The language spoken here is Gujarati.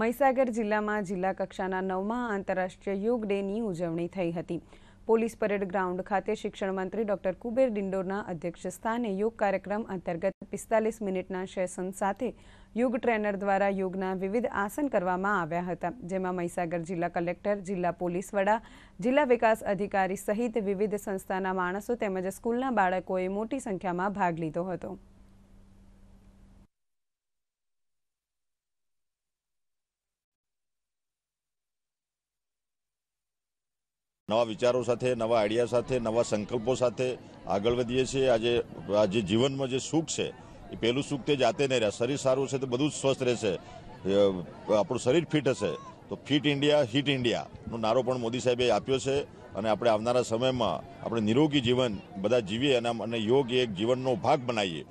મહીસાગર જિલ્લામાં જિલ્લા કક્ષાના નવમા આંતરરાષ્ટ્રીય યોગ ડેની ઉજવણી થઈ હતી પોલીસ પરેડ ગ્રાઉન્ડ ખાતે શિક્ષણ મંત્રી ડોક્ટર કુબેર ડિંડોરના અધ્યક્ષસ્થાને યોગ કાર્યક્રમ અંતર્ગત પિસ્તાલીસ મિનિટના સેશન સાથે યોગ ટ્રેનર દ્વારા યોગના વિવિધ આસન કરવામાં આવ્યા હતા જેમાં મહીસાગર જિલ્લા કલેક્ટર જિલ્લા પોલીસ વડા જિલ્લા વિકાસ અધિકારી સહિત વિવિધ સંસ્થાના માણસો તેમજ સ્કૂલના બાળકોએ મોટી સંખ્યામાં ભાગ લીધો હતો નવા વિચારો સાથે નવા આઈડિયા સાથે નવા સંકલ્પો સાથે આગળ વધીએ છીએ આજે આજે જીવનમાં જે સુખ છે એ પહેલું સુખ તે જાતે નહીં રહે શરીર સારું છે તો બધું જ સ્વસ્થ રહેશે આપણું શરીર ફિટ હશે તો ફિટ ઇન્ડિયા હિટ ઇન્ડિયાનો નારો પણ મોદી સાહેબે આપ્યો છે અને આપણે આવનારા સમયમાં આપણે નિરોગી જીવન બધા જીવીએ અને યોગ એક જીવનનો ભાગ બનાવીએ